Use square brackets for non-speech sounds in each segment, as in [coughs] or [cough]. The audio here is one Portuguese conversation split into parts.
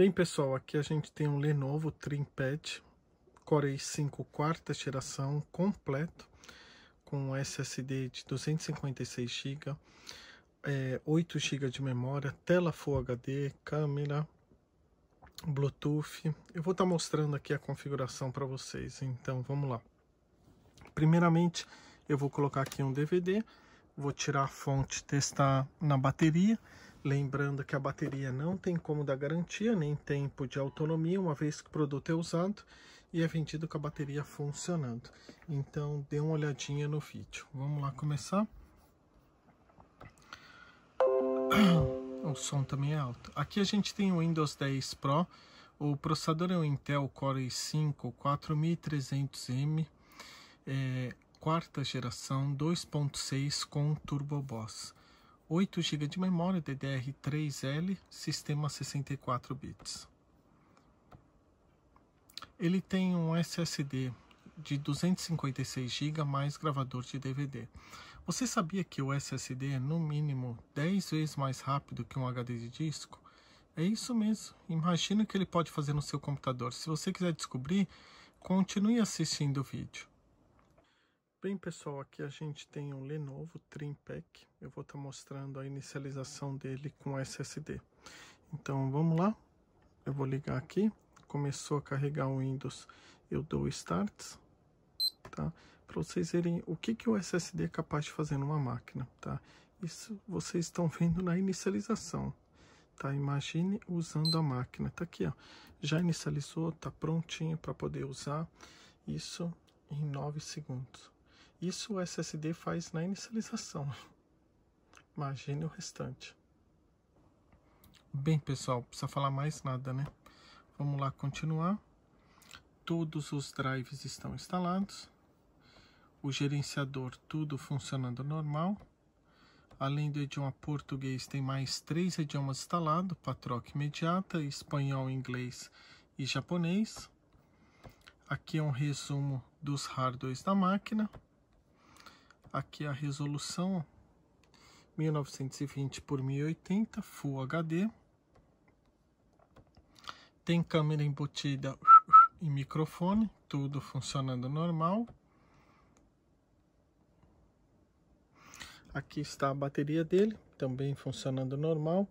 Bem, pessoal, aqui a gente tem um Lenovo ThinkPad Core i5 quarta geração completo com SSD de 256 GB, é, 8 GB de memória, tela Full HD, câmera, Bluetooth. Eu vou estar tá mostrando aqui a configuração para vocês, então vamos lá. Primeiramente, eu vou colocar aqui um DVD, vou tirar a fonte, testar na bateria Lembrando que a bateria não tem como dar garantia nem tempo de autonomia, uma vez que o produto é usado e é vendido com a bateria funcionando. Então dê uma olhadinha no vídeo. Vamos lá começar? [coughs] O som também é alto. Aqui a gente tem o Windows 10 Pro. O processador é o Intel Core i5 4300M, é, quarta geração 2.6 com Turbo Boss. 8 GB de memória DDR3L, sistema 64 bits. Ele tem um SSD de 256 GB mais gravador de DVD. Você sabia que o SSD é no mínimo 10 vezes mais rápido que um HD de disco? É isso mesmo. Imagina o que ele pode fazer no seu computador. Se você quiser descobrir, continue assistindo o vídeo. Bem pessoal, aqui a gente tem um Lenovo TrimPack. eu vou estar tá mostrando a inicialização dele com SSD. Então vamos lá, eu vou ligar aqui, começou a carregar o Windows, eu dou Start, tá? Para vocês verem o que, que o SSD é capaz de fazer numa máquina, tá? Isso vocês estão [laughs] vendo na inicialização, tá? Imagine usando a máquina, Está aqui ó, já inicializou, tá prontinho para poder usar, isso em 9 segundos. Isso o SSD faz na inicialização. [laughs] Imagine o restante. Bem, pessoal, precisa falar mais nada, né? Vamos lá continuar. Todos os drives estão instalados. O gerenciador, tudo funcionando normal. Além do idioma português, tem mais três idiomas instalados para troca imediata, espanhol, inglês e japonês. Aqui é um resumo dos hardwares da máquina aqui a resolução 1920 por 1080 Full HD. Tem câmera embutida e microfone, tudo funcionando normal. Aqui está a bateria dele, também funcionando normal.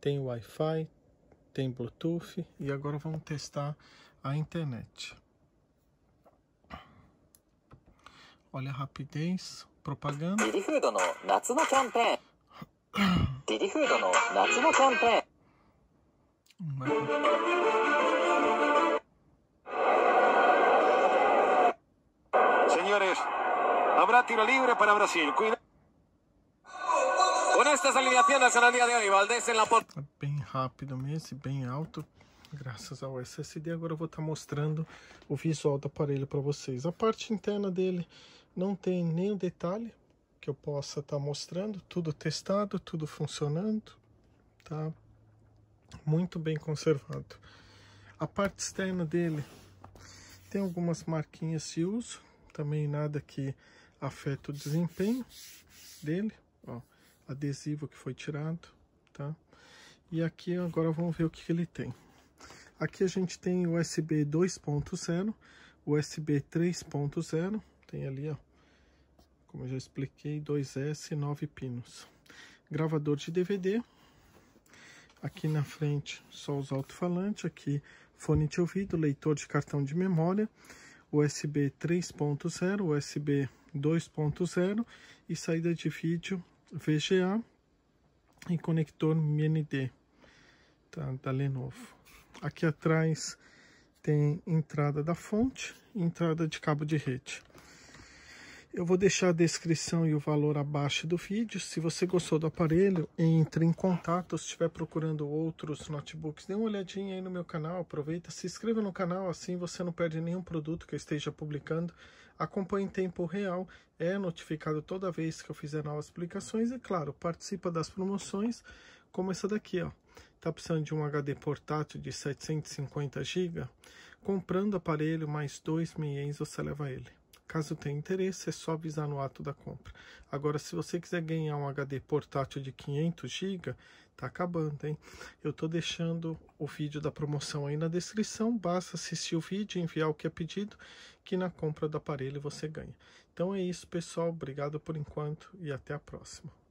Tem Wi-Fi, tem Bluetooth e agora vamos testar a internet. Olha a rapidez. Propaganda. [coughs] Senhores, habrá tiro livre para Brasil. Cuidado. Com estas alineações, na dia de hoy, Valdés en la porta. Bem rápido mesmo, bem alto graças ao SSD. Agora eu vou estar tá mostrando o visual do aparelho para vocês. A parte interna dele não tem nenhum detalhe que eu possa estar tá mostrando. Tudo testado, tudo funcionando, tá? Muito bem conservado. A parte externa dele tem algumas marquinhas de uso, também nada que afeta o desempenho dele, ó, adesivo que foi tirado, tá? E aqui agora vamos ver o que, que ele tem. Aqui a gente tem USB 2.0, USB 3.0, tem ali, ó, como eu já expliquei, 2S, 9 pinos. Gravador de DVD, aqui na frente só os alto-falantes, aqui fone de ouvido, leitor de cartão de memória, USB 3.0, USB 2.0 e saída de vídeo VGA e conector MND tá, da Lenovo. Aqui atrás tem entrada da fonte e entrada de cabo de rede. Eu vou deixar a descrição e o valor abaixo do vídeo. Se você gostou do aparelho, entre em contato. Se estiver procurando outros notebooks, dê uma olhadinha aí no meu canal. Aproveita, se inscreva no canal, assim você não perde nenhum produto que eu esteja publicando. Acompanhe em tempo real, é notificado toda vez que eu fizer novas publicações. E claro, participa das promoções, como essa daqui, ó está precisando de um HD portátil de 750 GB, comprando o aparelho mais dois mil você leva ele. Caso tenha interesse, é só avisar no ato da compra. Agora, se você quiser ganhar um HD portátil de 500 GB, tá acabando, hein? Eu tô deixando o vídeo da promoção aí na descrição. Basta assistir o vídeo, enviar o que é pedido, que na compra do aparelho você ganha. Então é isso, pessoal. Obrigado por enquanto e até a próxima.